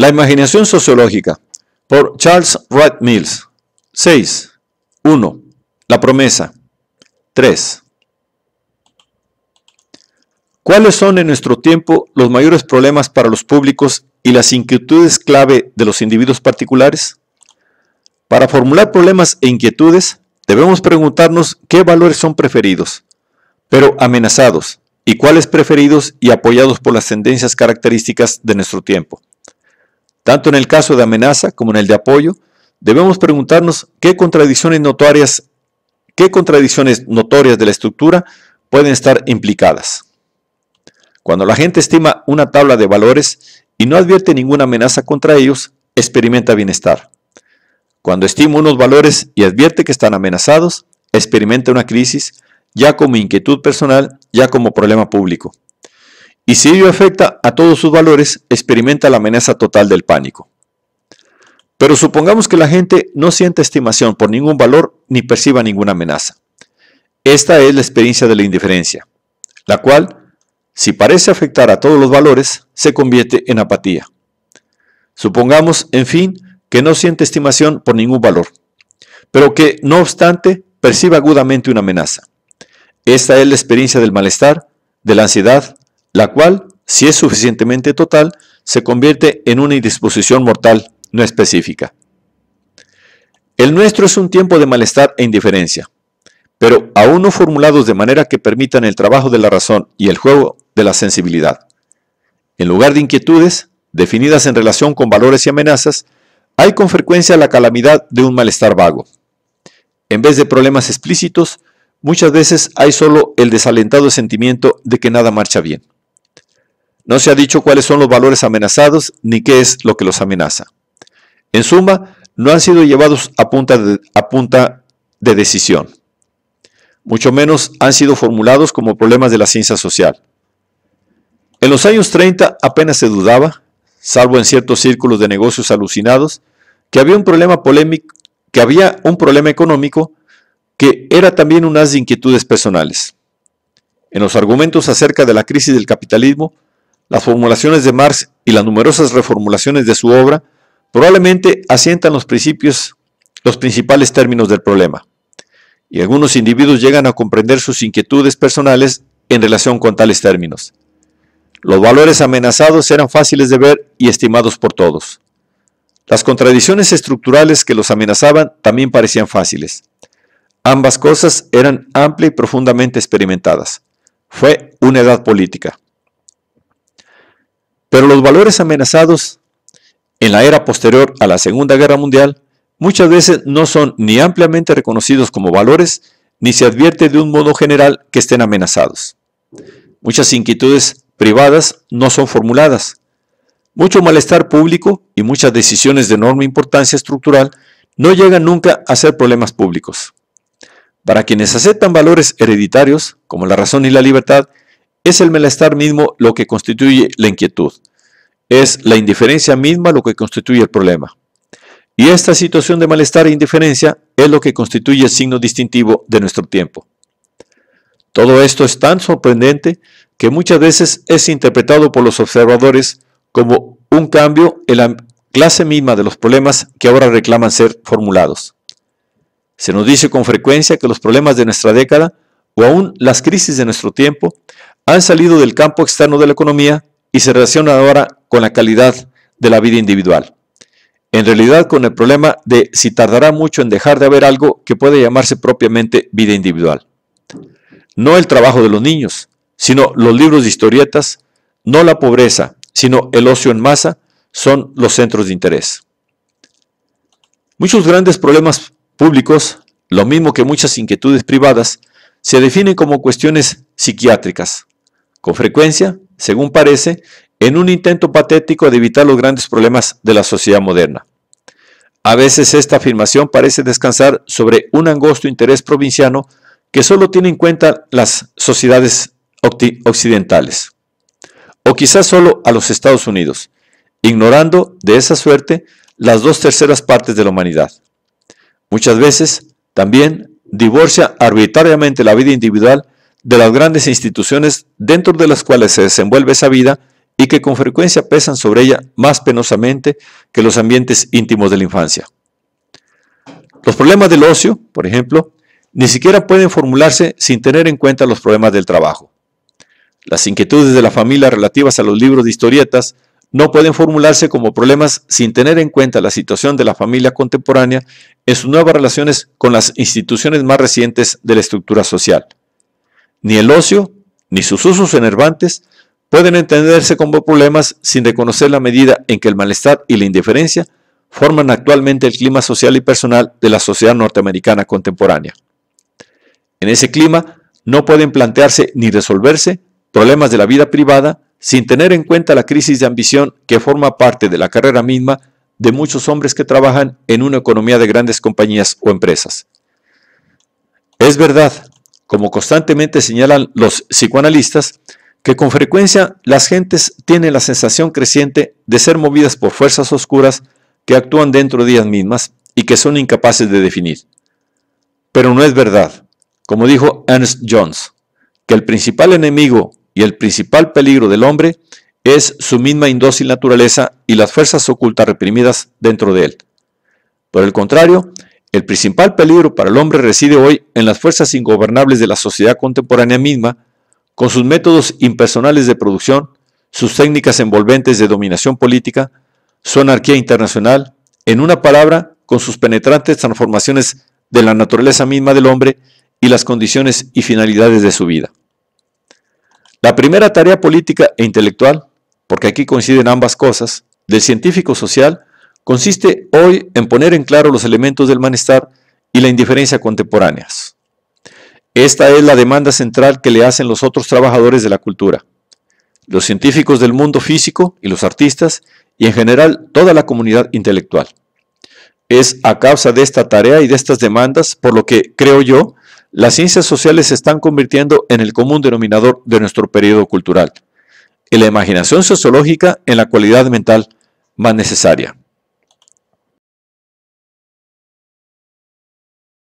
La imaginación sociológica por Charles Wright Mills. 6. 1. La promesa. 3. ¿Cuáles son en nuestro tiempo los mayores problemas para los públicos y las inquietudes clave de los individuos particulares? Para formular problemas e inquietudes, debemos preguntarnos qué valores son preferidos, pero amenazados, y cuáles preferidos y apoyados por las tendencias características de nuestro tiempo. Tanto en el caso de amenaza como en el de apoyo, debemos preguntarnos qué contradicciones notorias, qué contradicciones notorias de la estructura pueden estar implicadas. Cuando la gente estima una tabla de valores y no advierte ninguna amenaza contra ellos, experimenta bienestar. Cuando estima unos valores y advierte que están amenazados, experimenta una crisis, ya como inquietud personal, ya como problema público y si ello afecta a todos sus valores, experimenta la amenaza total del pánico. Pero supongamos que la gente no siente estimación por ningún valor ni perciba ninguna amenaza. Esta es la experiencia de la indiferencia, la cual, si parece afectar a todos los valores, se convierte en apatía. Supongamos, en fin, que no siente estimación por ningún valor, pero que, no obstante, perciba agudamente una amenaza. Esta es la experiencia del malestar, de la ansiedad, la cual, si es suficientemente total, se convierte en una indisposición mortal no específica. El nuestro es un tiempo de malestar e indiferencia, pero aún no formulados de manera que permitan el trabajo de la razón y el juego de la sensibilidad. En lugar de inquietudes, definidas en relación con valores y amenazas, hay con frecuencia la calamidad de un malestar vago. En vez de problemas explícitos, muchas veces hay solo el desalentado sentimiento de que nada marcha bien. No se ha dicho cuáles son los valores amenazados ni qué es lo que los amenaza. En suma, no han sido llevados a punta de, decisión. Mucho menos han sido formulados como problemas de la ciencia social. En los años 30 apenas se dudaba, salvo en ciertos círculos de negocios alucinados, que había un problema polémico, que había un problema económico que era también unas de inquietudes personales. En los argumentos acerca de la crisis del capitalismo las formulaciones de Marx y las numerosas reformulaciones de su obra probablemente asientan los principios, los principales términos del problema. Y algunos individuos llegan a comprender sus inquietudes personales en relación con tales términos. Los valores amenazados eran fáciles de ver y estimados por todos. Las contradicciones estructurales que los amenazaban también parecían fáciles. Ambas cosas eran amplia y profundamente experimentadas. Fue una edad política. Pero los valores amenazados en la era posterior a la Segunda Guerra Mundial muchas veces no son ni ampliamente reconocidos como valores, ni se advierte de un modo general que estén amenazados. Muchas inquietudes privadas no son formuladas. Mucho malestar público y muchas decisiones de enorme importancia estructural no llegan nunca a ser problemas públicos. Para quienes aceptan valores hereditarios, como la razón y la libertad, es el malestar mismo lo que constituye la inquietud. Es la indiferencia misma lo que constituye el problema. Y esta situación de malestar e indiferencia es lo que constituye el signo distintivo de nuestro tiempo. Todo esto es tan sorprendente que muchas veces es interpretado por los observadores como un cambio en la clase misma de los problemas que ahora reclaman ser formulados. Se nos dice con frecuencia que los problemas de nuestra década aún las crisis de nuestro tiempo han salido del campo externo de la economía y se relacionan ahora con la calidad de la vida individual. En realidad con el problema de si tardará mucho en dejar de haber algo que puede llamarse propiamente vida individual. No el trabajo de los niños, sino los libros de historietas, no la pobreza, sino el ocio en masa, son los centros de interés. Muchos grandes problemas públicos, lo mismo que muchas inquietudes privadas, se definen como cuestiones psiquiátricas, con frecuencia, según parece, en un intento patético de evitar los grandes problemas de la sociedad moderna. A veces esta afirmación parece descansar sobre un angosto interés provinciano que solo tiene en cuenta las sociedades occidentales, o quizás solo a los Estados Unidos, ignorando de esa suerte las dos terceras partes de la humanidad. Muchas veces también divorcia arbitrariamente la vida individual de las grandes instituciones dentro de las cuales se desenvuelve esa vida y que con frecuencia pesan sobre ella más penosamente que los ambientes íntimos de la infancia. Los problemas del ocio, por ejemplo, ni siquiera pueden formularse sin tener en cuenta los problemas del trabajo. Las inquietudes de la familia relativas a los libros de historietas, no pueden formularse como problemas sin tener en cuenta la situación de la familia contemporánea en sus nuevas relaciones con las instituciones más recientes de la estructura social. Ni el ocio, ni sus usos enervantes pueden entenderse como problemas sin reconocer la medida en que el malestar y la indiferencia forman actualmente el clima social y personal de la sociedad norteamericana contemporánea. En ese clima no pueden plantearse ni resolverse problemas de la vida privada, sin tener en cuenta la crisis de ambición que forma parte de la carrera misma de muchos hombres que trabajan en una economía de grandes compañías o empresas. Es verdad, como constantemente señalan los psicoanalistas, que con frecuencia las gentes tienen la sensación creciente de ser movidas por fuerzas oscuras que actúan dentro de ellas mismas y que son incapaces de definir. Pero no es verdad, como dijo Ernst Jones, que el principal enemigo y el principal peligro del hombre es su misma indócil naturaleza y las fuerzas ocultas reprimidas dentro de él. Por el contrario, el principal peligro para el hombre reside hoy en las fuerzas ingobernables de la sociedad contemporánea misma, con sus métodos impersonales de producción, sus técnicas envolventes de dominación política, su anarquía internacional, en una palabra, con sus penetrantes transformaciones de la naturaleza misma del hombre y las condiciones y finalidades de su vida. La primera tarea política e intelectual, porque aquí coinciden ambas cosas, del científico social consiste hoy en poner en claro los elementos del malestar y la indiferencia contemporáneas. Esta es la demanda central que le hacen los otros trabajadores de la cultura, los científicos del mundo físico y los artistas y en general toda la comunidad intelectual. Es a causa de esta tarea y de estas demandas por lo que, creo yo, las ciencias sociales se están convirtiendo en el común denominador de nuestro periodo cultural en la imaginación sociológica en la cualidad mental más necesaria.